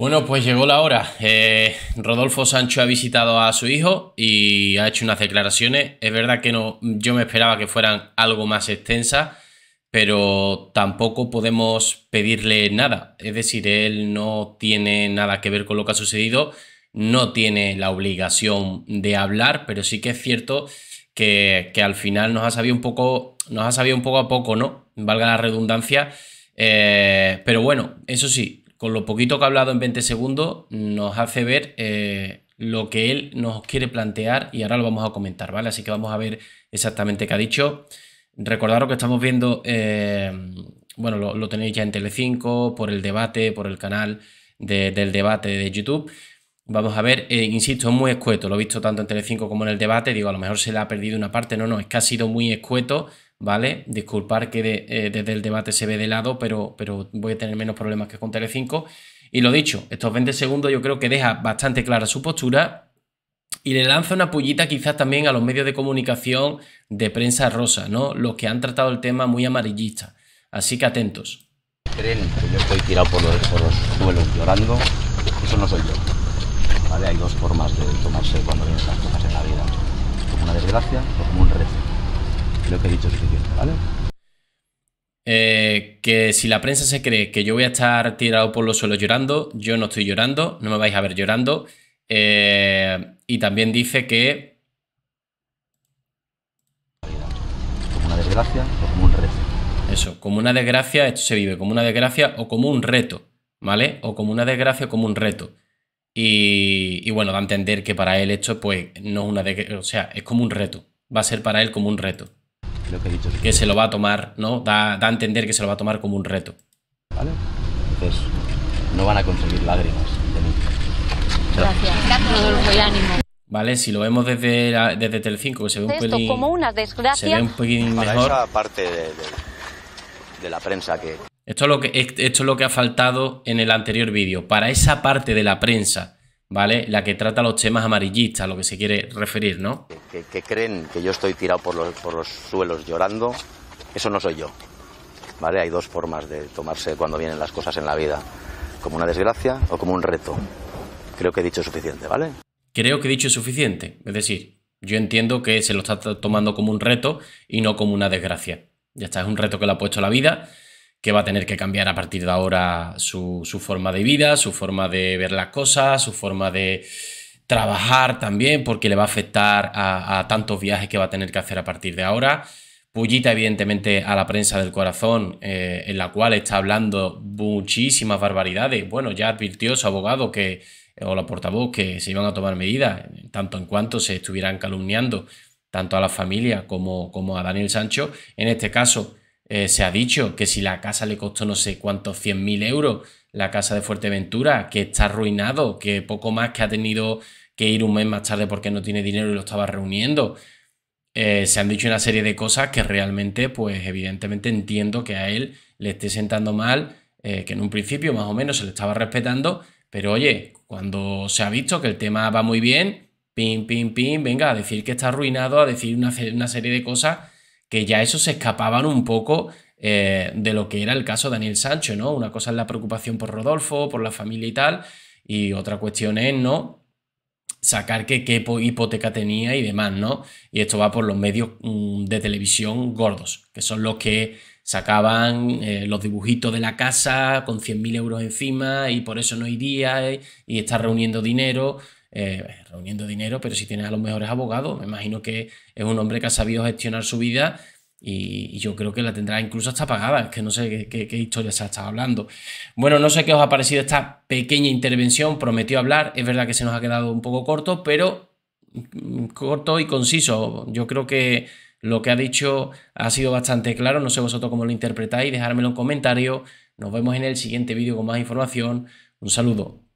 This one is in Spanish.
Bueno, pues llegó la hora. Eh, Rodolfo Sancho ha visitado a su hijo y ha hecho unas declaraciones. Es verdad que no, yo me esperaba que fueran algo más extensas, pero tampoco podemos pedirle nada. Es decir, él no tiene nada que ver con lo que ha sucedido, no tiene la obligación de hablar, pero sí que es cierto que, al final nos ha sabido un poco, nos ha sabido un poco a poco, ¿no? Valga la redundancia. Eh, pero bueno, eso sí, con lo poquito que ha hablado en 20 segundos, nos hace ver eh, lo que él nos quiere plantear y ahora lo vamos a comentar, ¿vale? Así que vamos a ver exactamente qué ha dicho. Recordaros que estamos viendo, eh, bueno, lo, tenéis ya en Tele5 por el debate, por el canal del debate de YouTube. Vamos a ver, eh, insisto, es muy escueto, lo he visto tanto en Telecinco como en el debate, digo, a lo mejor se le ha perdido una parte, no, no, es que ha sido muy escueto ¿vale? Disculpar que eh, desde el debate se ve de lado, pero, pero voy a tener menos problemas que con Telecinco. Y lo dicho, estos 20 segundos yo creo que deja bastante clara su postura y le lanza una pullita quizás también a los medios de comunicación de prensa rosa, ¿no? Los que han tratado el tema muy amarillista. Así que atentos. Creen que yo estoy tirado por los, por suelos llorando, eso no soy yo. ¿Vale? Hay dos formas de tomarse cuando vienen estas cosas en la vida. Como una desgracia o como un rezo lo que he dicho suficiente, ¿vale? Eh, que si la prensa se cree que yo voy a estar tirado por los suelos llorando, yo no estoy llorando, no me vais a ver llorando. Eh, y también dice que... Como una desgracia o como un reto. Eso, como una desgracia, esto se vive como una desgracia o como un reto, ¿vale? O como una desgracia o como un reto. Y, y bueno, da a entender que para él esto, pues, no es una desgracia, o sea, es como un reto. Va a ser para él como un reto que se lo va a tomar, ¿no? Da, da, a entender que se lo va a tomar como un reto. ¿Vale? Entonces, no van a conseguir lágrimas de mí. Gracias. Gracias, voy y ánimo. ¿Vale? Si lo vemos desde, desde Telecinco, que se ve un pelín... como una desgracias, Se ve un pelín mejor. parte de, la prensa que... Esto es, lo que, esto es lo que ha faltado en el anterior vídeo. Para esa parte de la prensa ¿vale? La que trata los temas amarillistas, a lo que se quiere referir, ¿no? Que, creen que yo estoy tirado por los, por los, suelos llorando, eso no soy yo, ¿vale? Hay dos formas de tomarse cuando vienen las cosas en la vida, como una desgracia o como un reto. Creo que he dicho suficiente, ¿vale? Creo que he dicho suficiente, es decir, yo entiendo que se lo está tomando como un reto y no como una desgracia. Ya está, es un reto que le ha puesto la vida que va a tener que cambiar a partir de ahora su, forma de vida, su forma de ver las cosas, su forma de trabajar también, porque le va a afectar a, tantos viajes que va a tener que hacer a partir de ahora. Pullita, evidentemente, a la prensa del corazón, eh, en la cual está hablando muchísimas barbaridades. Bueno, ya advirtió su abogado que, o la portavoz que se iban a tomar medidas, tanto en cuanto se estuvieran calumniando tanto a la familia como, como a Daniel Sancho. En este caso, eh, se ha dicho que si la casa le costó no sé cuántos 100.000 euros, la casa de Fuerteventura, que está arruinado, que poco más que ha tenido que ir un mes más tarde porque no tiene dinero y lo estaba reuniendo. Eh, se han dicho una serie de cosas que realmente, pues evidentemente entiendo que a él le esté sentando mal, eh, que en un principio más o menos se le estaba respetando, pero oye, cuando se ha visto que el tema va muy bien, pim, pim, pim, venga, a decir que está arruinado, a decir una, una serie de cosas que ya eso se escapaban un poco eh, de lo que era el caso de Daniel Sancho, ¿no? Una cosa es la preocupación por Rodolfo, por la familia y tal, y otra cuestión es, ¿no? Sacar qué hipoteca tenía y demás, ¿no? Y esto va por los medios mm, de televisión gordos, que son los que sacaban eh, los dibujitos de la casa con 100.000 euros encima y por eso no iría eh, y está reuniendo dinero. Eh, reuniendo dinero, pero si tiene a los mejores abogados, me imagino que es un hombre que ha sabido gestionar su vida y, yo creo que la tendrá incluso hasta pagada, es que no sé qué, historia se ha estado hablando. Bueno, no sé qué os ha parecido esta pequeña intervención, prometió hablar, es verdad que se nos ha quedado un poco corto, pero mm, corto y conciso. Yo creo que lo que ha dicho ha sido bastante claro, no sé vosotros cómo lo interpretáis, dejármelo en comentarios. Nos vemos en el siguiente vídeo con más información. Un saludo.